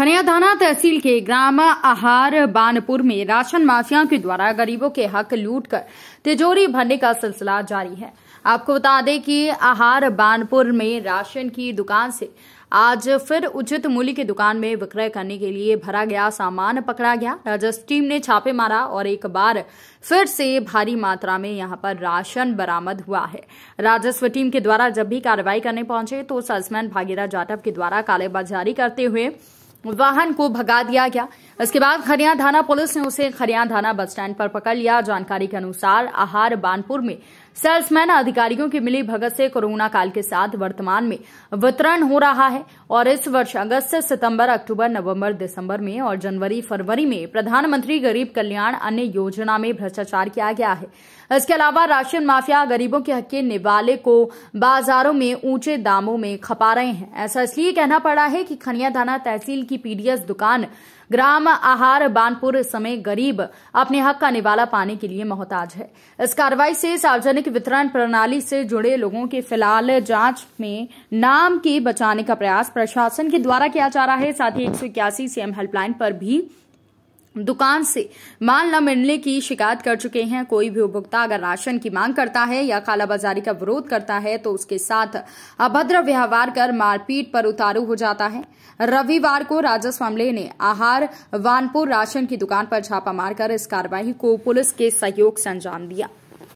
खनिया थाना तहसील के ग्राम आहार बानपुर में राशन माफिया के द्वारा गरीबों के हक लूट कर तिजोरी भरने का सिलसिला जारी है आपको बता दें कि आहार बानपुर में राशन की दुकान से आज फिर उचित मूल्य की दुकान में विक्रय करने के लिए भरा गया सामान पकड़ा गया राजस्व टीम ने छापे मारा और एक बार फिर से भारी मात्रा में यहां पर राशन बरामद हुआ है राजस्व टीम के द्वारा जब भी कार्रवाई करने पहुंचे तो सेल्समैन भागीरथ जाटव के द्वारा कालेबाजारी करते हुए वाहन को भगा दिया गया इसके बाद खरिया थाना पुलिस ने उसे खरिया थाना बस स्टैंड पर पकड़ लिया जानकारी के अनुसार आहार बानपुर में सेल्समैन अधिकारियों की मिली भगत से कोरोना काल के साथ वर्तमान में वितरण हो रहा है और इस वर्ष अगस्त से सितंबर अक्टूबर नवंबर दिसंबर में और जनवरी फरवरी में प्रधानमंत्री गरीब कल्याण अन्य योजना में भ्रष्टाचार किया गया है इसके अलावा राशन माफिया गरीबों के हक के निवाले को बाजारों में ऊंचे दामों में खपा रहे हैं ऐसा इसलिए कहना पड़ा है कि खनिया थाना तहसील की पीडीएस दुकान ग्राम आहार बानपुर समय गरीब अपने हक का निवाला पाने के लिए मोहताज है इस कार्रवाई से सार्वजनिक वितरण प्रणाली से जुड़े लोगों के फिलहाल जांच में नाम के बचाने का प्रयास प्रशासन के द्वारा किया जा रहा है साथ ही एक सौ इक्यासी सीएम हेल्पलाइन पर भी दुकान से माल न मिलने की शिकायत कर चुके हैं कोई भी उपभोक्ता अगर राशन की मांग करता है या कालाबाजारी का विरोध करता है तो उसके साथ अभद्र व्यवहार कर मारपीट पर उतारू हो जाता है रविवार को राजस्व अमले ने आहार वानपुर राशन की दुकान पर छापा मारकर इस कार्रवाई को पुलिस के सहयोग से अंजाम दिया